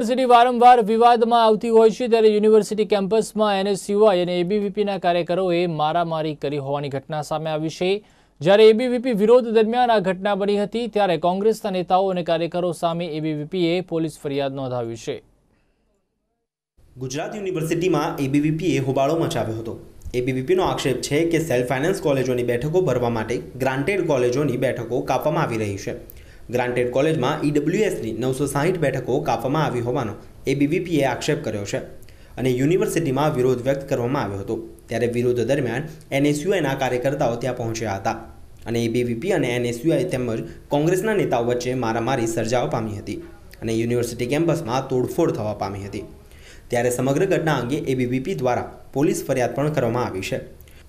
university વારંવાર વિવાદમાં આવતી હોય છે ત્યારે યુનિવર્સિટી કેમ્પસમાં એનએસયુઆઈ અને એબીવીપીના કાર્યકરોએ મારામારી કરી હોવાની ઘટના સામે આવી છે જ્યારે એબીવીપી વિરોધ દરમિયાન આ ઘટના બની હતી ત્યારે કોંગ્રેસના નેતાઓ અને કાર્યકરો સામે એબીવીપીએ પોલીસ ફરિયાદ નોંધાવી છે ગુજરાત યુનિવર્સિટીમાં એબીવીપીએ હોબાળો મચાવ્યો હતો એબીવીપીનો આક્ષેપ છે કે સેલ્ફ ફાઇનાન્સ કોલેજોની બેઠકો ભરવા માટે ગ્રાન્ટેડ કોલેજોની બેઠકો કાપવામાં આવી રહી છે ગ્રાન્ટેડ કોલેજમાં ઈડબ્લ્યુએસની નવસો સાહીઠ બેઠકો કાપવામાં આવી હોવાનો એબીવીપીએ આક્ષેપ કર્યો છે અને યુનિવર્સિટીમાં વિરોધ વ્યક્ત કરવામાં આવ્યો હતો ત્યારે વિરોધ દરમિયાન એનએસયુઆઈના કાર્યકર્તાઓ ત્યાં પહોંચ્યા હતા અને એબીવીપી અને એનએસયુઆઈ તેમજ કોંગ્રેસના નેતાઓ વચ્ચે મારામારી સર્જાવા પામી હતી અને યુનિવર્સિટી કેમ્પસમાં તોડફોડ થવા પામી હતી ત્યારે સમગ્ર ઘટના અંગે એબીવીપી દ્વારા પોલીસ ફરિયાદ પણ કરવામાં આવી છે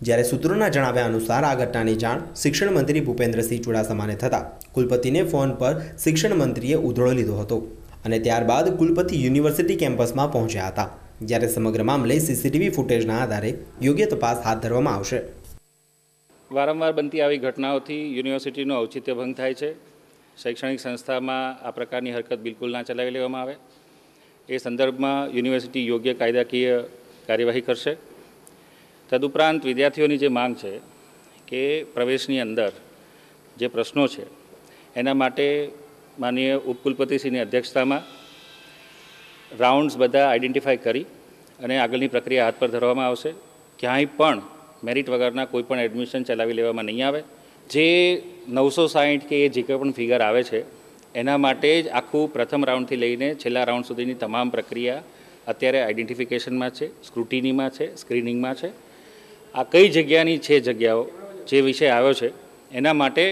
જ્યારે સૂત્રોના જણાવ્યા અનુસાર આ ઘટનાની જાણ શિક્ષણ મંત્રી ભૂપેન્દ્રસિંહ ચુડાસમાને થતા કુલપતિને ફોન પર શિક્ષણ મંત્રીએ ઉધળો લીધો હતો અને ત્યારબાદ કુલપતિ યુનિવર્સિટી કેમ્પસમાં પહોંચ્યા હતા જ્યારે સમગ્ર મામલે સીસીટીવી ફૂટેજના આધારે યોગ્ય તપાસ હાથ ધરવામાં આવશે વારંવાર બનતી આવી ઘટનાઓથી યુનિવર્સિટીનો ઔચિત્ય ભંગ થાય છે શૈક્ષણિક સંસ્થામાં આ પ્રકારની હરકત બિલકુલ ના ચલાવી લેવામાં આવે એ સંદર્ભમાં યુનિવર્સિટી યોગ્ય કાયદાકીય કાર્યવાહી કરશે તદુપરાંત વિદ્યાર્થીઓની જે માંગ છે કે પ્રવેશની અંદર જે પ્રશ્નો છે એના માટે માનનીય ઉપકુલપતિશ્રીની અધ્યક્ષતામાં રાઉન્ડ્સ બધા આઈડેન્ટિફાય કરી અને આગળની પ્રક્રિયા હાથ પર ધરવામાં આવશે ક્યાંય પણ મેરિટ વગરના કોઈપણ એડમિશન ચલાવી લેવામાં નહીં આવે જે નવસો સાહીઠ કે એ જે કોઈ પણ ફિગર આવે છે એના માટે જ આખું પ્રથમ રાઉન્ડથી લઈને છેલ્લા રાઉન્ડ સુધીની તમામ પ્રક્રિયા અત્યારે આઇડેન્ટિફિકેશનમાં છે સ્ક્રુટિનીમાં છે સ્ક્રીનિંગમાં છે આ કઈ જગ્યાની છે જગ્યાઓ જે વિષય આવ્યો છે એના માટે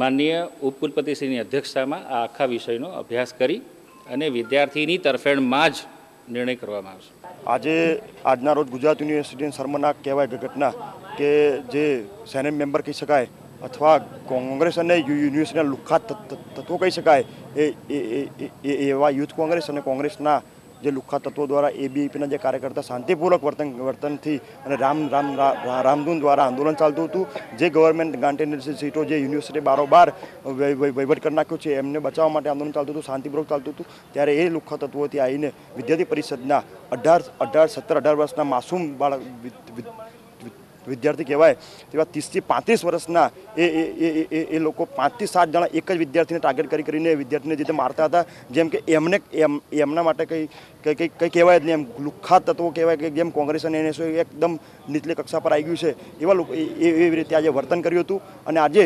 માનનીય ઉપકુલપતિશ્રીની અધ્યક્ષતામાં આ આખા વિષયનો અભ્યાસ કરી અને વિદ્યાર્થીની તરફેણમાં જ નિર્ણય કરવામાં આવશે આજે આજના રોજ ગુજરાત યુનિવર્સિટીની શર્મનાક કહેવાય ઘટના કે જે સેનેટ મેમ્બર કહી શકાય અથવા કોંગ્રેસ અને યુનિવર્સિટીના લુખાત તત્વો કહી શકાય એ એવા યુથ કોંગ્રેસ અને કોંગ્રેસના જે લુખ્ખા તત્વો દ્વારા એબીપીના જે કાર્યકર્તા શાંતિપૂર્વક વર્તન વર્તનથી અને રામ રામ રામધૂન દ્વારા આંદોલન ચાલતું હતું જે ગવર્મેન્ટ ગ્રાન્ટેડ સીટો જે યુનિવર્સિટી બારોબાર વહીવટ કરી નાખ્યો છે એમને બચાવવા માટે આંદોલન ચાલતું હતું શાંતિપૂર્વક ચાલતું હતું ત્યારે એ લુખ્ખા તત્વોથી આવીને વિદ્યાર્થી પરિષદના અઢાર અઢાર સત્તર અઢાર વર્ષના માસૂમ બાળક વિદ્યાર્થી કહેવાય તેવા ત્રીસથી પાંત્રીસ વર્ષના એ એ લોકો પાંચથી સાત જણા એક જ વિદ્યાર્થીને ટાર્ગેટ કરી કરીને વિદ્યાર્થીને જે મારતા હતા જેમ કે એમને એમ એમના માટે કંઈ કંઈ કંઈ કંઈ કહેવાય જ નહીં એમ લુખ્ખા તત્વો કહેવાય કે જેમ કોંગ્રેસ અને એનએસઓ એકદમ નીચલી કક્ષા પર આવી ગયું છે એવા લોકો એવી રીતે આજે વર્તન કર્યું હતું અને આજે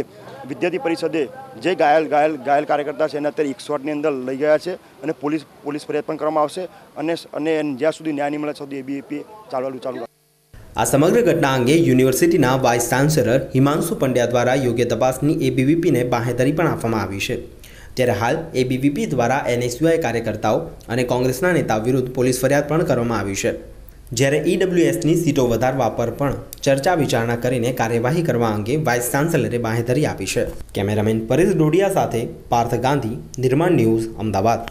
વિદ્યાર્થી પરિષદે જે ઘાયલ ઘાયલ ઘાયલ કાર્યકર્તા છે એને અત્યારે એકસોટની અંદર લઈ ગયા છે અને પોલીસ પોલીસ ફરિયાદ પણ કરવામાં આવશે અને અને જ્યાં સુધી ન્યાય નહીં મળે સુધી એબીએપી ચાલવાનું ચાલુ આ સમગ્ર ઘટના અંગે યુનિવર્સિટીના વાઇસ ચાન્સેલર હિમાંશુ પંડ્યા દ્વારા યોગ્ય તપાસની એબીવીપીને બાહેધરી પણ આપવામાં આવી છે ત્યારે હાલ એબીવીપી દ્વારા એનએસયુઆઈ કાર્યકર્તાઓ અને કોંગ્રેસના નેતા વિરુદ્ધ પોલીસ ફરિયાદ પણ કરવામાં આવી છે જ્યારે ઈડબ્લ્યુએસની સીટો વધારવા પર પણ ચર્ચા વિચારણા કરીને કાર્યવાહી કરવા અંગે વાઇસ ચાન્સેલરે બાહેધરી આપી છે કેમેરામેન પરેશ ડોડિયા સાથે પાર્થ ગાંધી નિર્માણ ન્યૂઝ અમદાવાદ